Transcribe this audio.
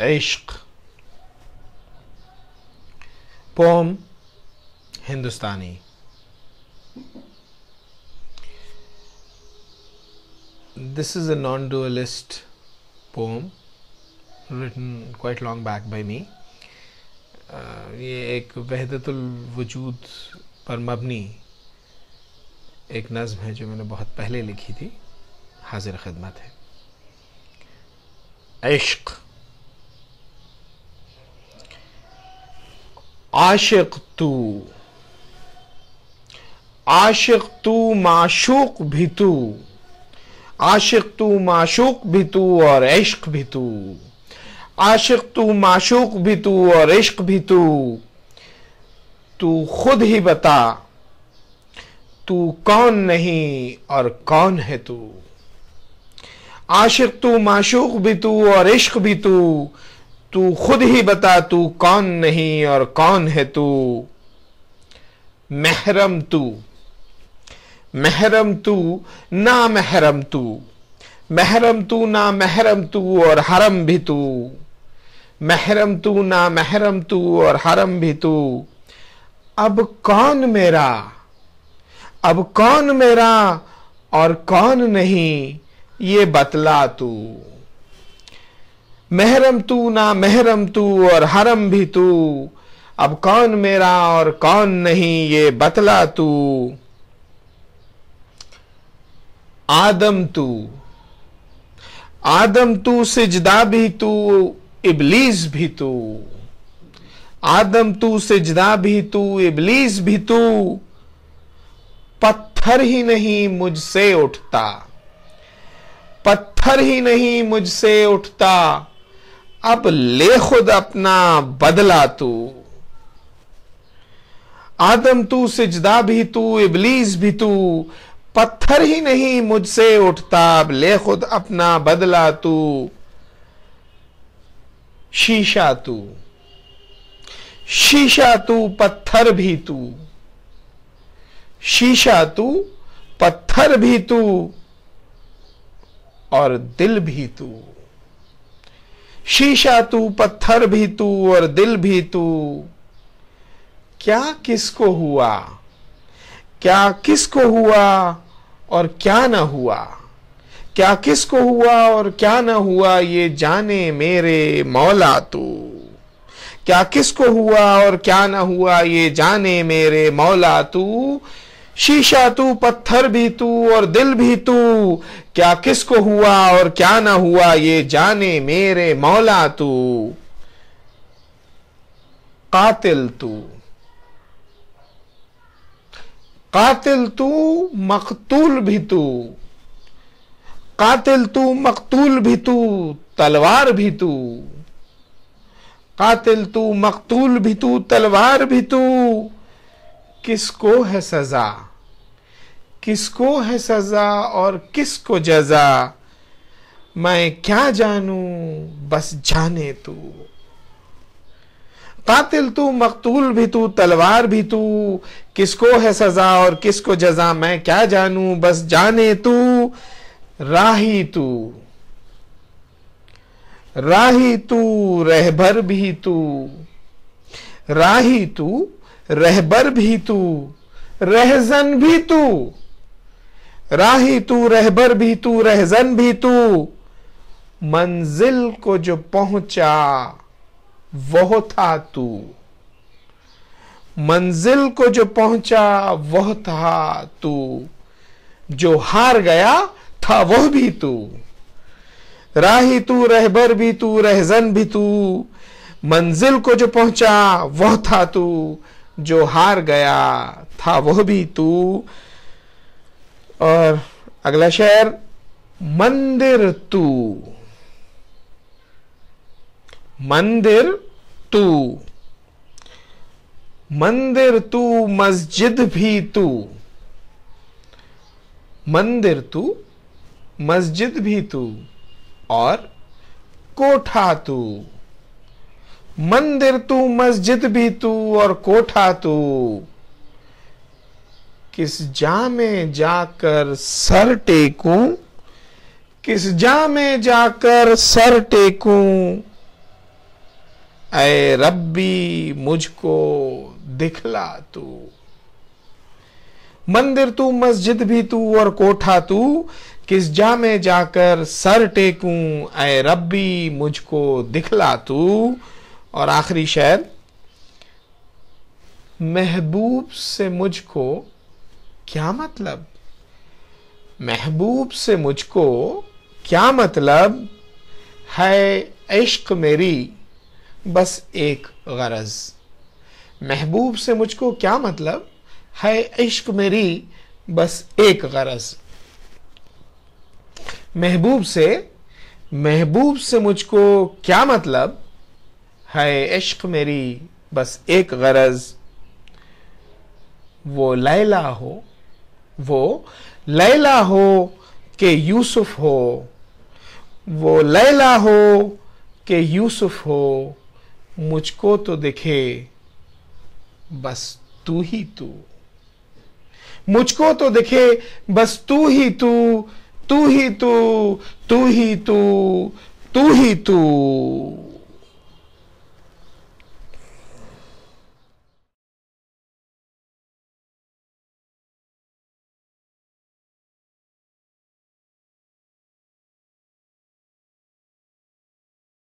इश्क poem Hindustani this is a non dualist poem written quite long back by me ये एक वहदतुल वजूद पर मबनी एक नज़म है जो मैंने बहुत पहले लिखी थी हाजिर खदमत है इश्क़ आशिक तू आशिक तू माशूक भी तू आशिक तू माशूक भी तू और इश्क भी तू आशिक तू माशूक भी तू और इश्क भी तू तू खुद ही बता तू कौन नहीं और कौन है तू आशिक तू माशूक भी तू और इश्क भी तू तू खुद ही बता तू कौन नहीं और कौन है तू महरम तू महरम तू ना महरम तू महरम तू ना महरम तू और हरम भी तू महरम तू ना महरम तू और हरम भी तू अब कौन मेरा अब कौन मेरा और कौन नहीं ये बतला तू महरम तू ना महरम तू और हरम भी तू अब कौन मेरा और कौन नहीं ये बतला तू आदम तू आदम तू सिजदा भी तू इबलीस भी तू आदम तू सिजदा भी तू इबलीस भी तू पत्थर ही नहीं मुझसे उठता पत्थर ही नहीं मुझसे उठता अब ले खुद अपना बदला तू आदम तू सिजदा भी तू इबलीस भी तू पत्थर ही नहीं मुझसे उठता अब ले खुद अपना बदला तू शीशा तू शीशा तू पत्थर भी तू शीशा तू पत्थर भी तू और दिल भी तू शीशा तू पत्थर भी तू और दिल भी तू क्या किसको हुआ क्या किसको हुआ और क्या न हुआ क्या किसको हुआ और क्या न हुआ ये जाने मेरे मौला तू क्या किसको हुआ और क्या न हुआ ये जाने मेरे मौला तू शीशा तू पत्थर भी तू और दिल भी तू क्या किसको हुआ और क्या ना हुआ ये जाने मेरे मौला तू कातिल तू कातिल तू मकतूल भी तू कातिल तू मकतूल भी तू तलवार भी तू कातिल तू मकतूल भी तू तलवार भी तू किसको है सजा किसको है सजा और किसको जजा मैं क्या जानू बस जाने तू कातिल तू मकतूल भी तू तलवार भी तू किसको है सजा और किसको जजा मैं क्या जानू बस जाने तू राही तू राही तू रहबर भी तू राही तू रहबर भी तू रहजन भी तू राही तू रहबर भी तू रहजन भी तू मंजिल को जो पहुंचा वह था तू मंजिल को जो पहुंचा वह था तू जो हार गया था वह भी तू राही तू रहबर भी तू रहजन भी तू मंजिल को जो पहुंचा वह था तू जो हार गया था वह भी तू और अगला शहर मंदिर तू मंदिर तू मंदिर तू मस्जिद भी तू मंदिर तू मस्जिद भी तू और कोठा तू मंदिर तू मस्जिद भी तू और कोठा तू किस जा में जाकर सर टेकूं किस जा में जाकर सर टेकूं ऐ रब्बी मुझको दिखला तू मंदिर तू मस्जिद भी तू और कोठा तू किस जा में जाकर सर टेकूं ऐ रब्बी मुझको दिखला तू और आखिरी शायद महबूब से मुझको क्या मतलब महबूब से मुझको क्या मतलब है इश्क मेरी बस एक गरज महबूब से मुझको क्या मतलब है इश्क मेरी बस एक गरज महबूब से महबूब से मुझको क्या मतलब है इश्क मेरी बस एक गरज वो लैला हो वो लैला हो के यूसुफ हो वो लैला हो के यूसुफ हो मुझको तो दिखे बस तू ही तू मुझको तो दिखे बस तू ही तू तू ही तू तू ही तू तू ही तू